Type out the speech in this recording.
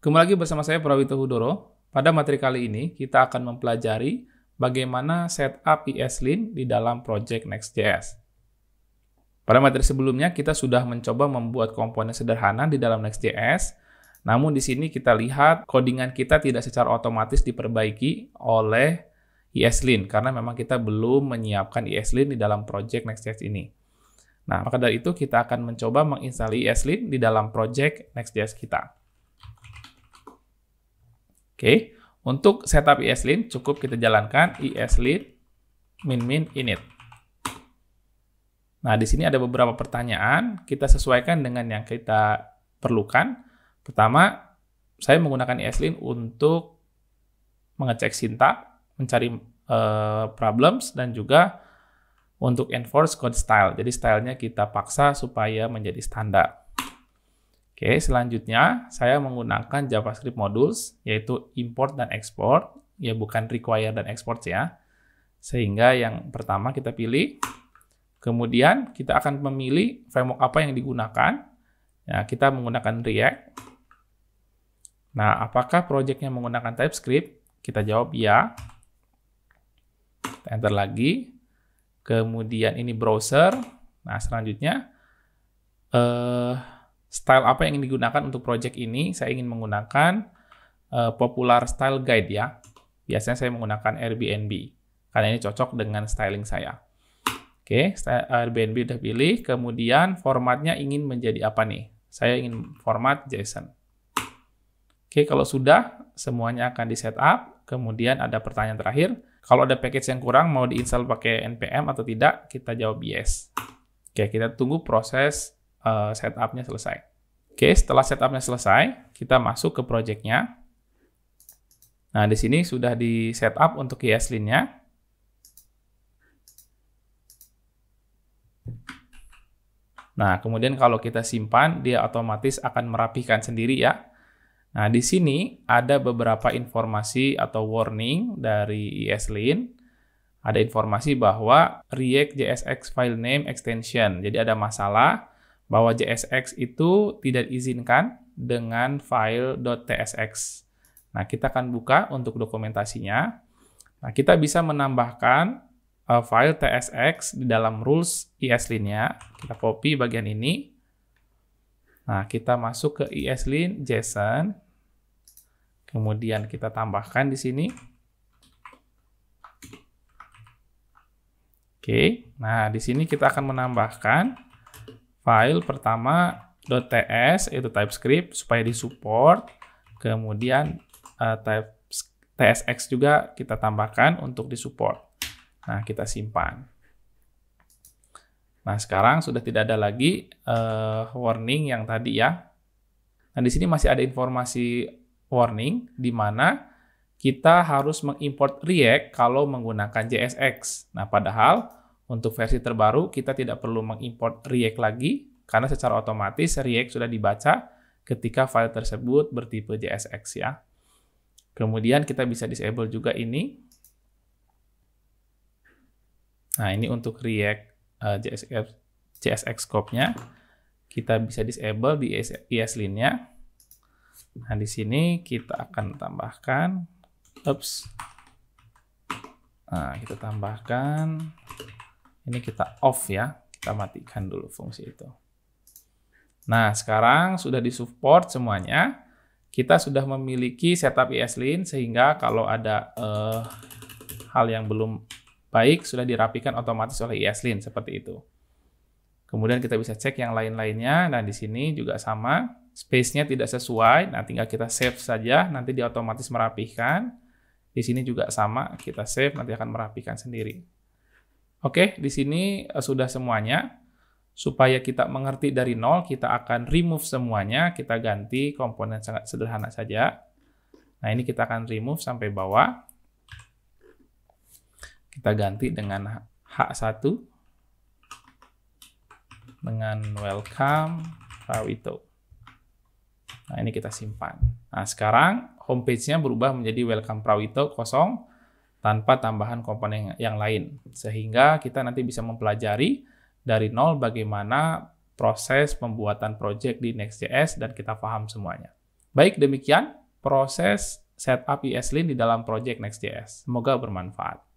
Kembali lagi bersama saya Prawito Hudoro. Pada materi kali ini, kita akan mempelajari bagaimana setup ESLint di dalam Project Next.js. Pada materi sebelumnya, kita sudah mencoba membuat komponen sederhana di dalam Next.js, namun di sini kita lihat codingan kita tidak secara otomatis diperbaiki oleh ESLint, karena memang kita belum menyiapkan ESLint di dalam Project Next.js ini. Nah, maka dari itu kita akan mencoba menginstal ESLint di dalam project Next.js kita. Oke, untuk setup ESLint cukup kita jalankan ESLint min min init. Nah, di sini ada beberapa pertanyaan, kita sesuaikan dengan yang kita perlukan. Pertama, saya menggunakan ESLint untuk mengecek sintak, mencari uh, problems dan juga untuk enforce code style. Jadi stylenya kita paksa supaya menjadi standar. Oke, selanjutnya saya menggunakan JavaScript modules, yaitu import dan export, ya bukan require dan export ya. Sehingga yang pertama kita pilih, kemudian kita akan memilih framework apa yang digunakan. Nah, kita menggunakan React. Nah, apakah projectnya menggunakan TypeScript? Kita jawab ya. Kita enter lagi. Kemudian ini browser. Nah, selanjutnya eh, style apa yang ingin digunakan untuk project ini, saya ingin menggunakan uh, popular style guide ya. Biasanya saya menggunakan Airbnb karena ini cocok dengan styling saya. Oke, okay, Airbnb udah pilih. Kemudian formatnya ingin menjadi apa nih? Saya ingin format JSON. Oke, okay, kalau sudah semuanya akan di setup. Kemudian ada pertanyaan terakhir. Kalau ada package yang kurang mau diinstal pakai npm atau tidak, kita jawab yes. Oke, kita tunggu proses uh, setupnya selesai. Oke, setelah setupnya selesai, kita masuk ke projectnya. Nah, di sini sudah di setup untuk ESLint-nya. Nah, kemudian kalau kita simpan, dia otomatis akan merapikan sendiri ya. Nah, di sini ada beberapa informasi atau warning dari ESLint. Ada informasi bahwa React JSX file name extension. Jadi ada masalah bahwa JSX itu tidak diizinkan dengan file .tsx. Nah, kita akan buka untuk dokumentasinya. Nah, kita bisa menambahkan uh, file tsx di dalam rules eslint nya Kita copy bagian ini. Nah, kita masuk ke ESLint json. Kemudian kita tambahkan di sini. Oke, nah di sini kita akan menambahkan file pertama .ts itu TypeScript supaya disupport. Kemudian uh, type TSX juga kita tambahkan untuk disupport. Nah, kita simpan. Nah, sekarang sudah tidak ada lagi uh, warning yang tadi ya. Nah, di sini masih ada informasi warning di mana kita harus mengimport React kalau menggunakan JSX. Nah, padahal untuk versi terbaru, kita tidak perlu mengimport React lagi, karena secara otomatis React sudah dibaca ketika file tersebut bertipe JSX ya. Kemudian kita bisa disable juga ini. Nah, ini untuk React uh, eh, JSX, eh, JSX scope-nya. Kita bisa disable di ESLint-nya. E nah, di sini kita akan tambahkan, ups, Nah, kita tambahkan ini kita off ya, kita matikan dulu fungsi itu. Nah, sekarang sudah di support semuanya. Kita sudah memiliki setup ESLint sehingga kalau ada uh, hal yang belum baik sudah dirapikan otomatis oleh ESLint seperti itu. Kemudian kita bisa cek yang lain-lainnya. dan di sini juga sama. Space-nya tidak sesuai. Nah, tinggal kita save saja. Nanti dia otomatis merapihkan. Di sini juga sama. Kita save, nanti akan merapikan sendiri. Oke, di sini eh, sudah semuanya. Supaya kita mengerti dari nol, kita akan remove semuanya, kita ganti komponen sangat sederhana saja. Nah, ini kita akan remove sampai bawah. Kita ganti dengan H1 dengan welcome Rawito. Nah, ini kita simpan. Nah, sekarang homepage-nya berubah menjadi welcome Prawito kosong tanpa tambahan komponen yang lain. Sehingga kita nanti bisa mempelajari dari nol bagaimana proses pembuatan project di Next.js dan kita paham semuanya. Baik, demikian proses setup ESLint di dalam project Next.js. Semoga bermanfaat.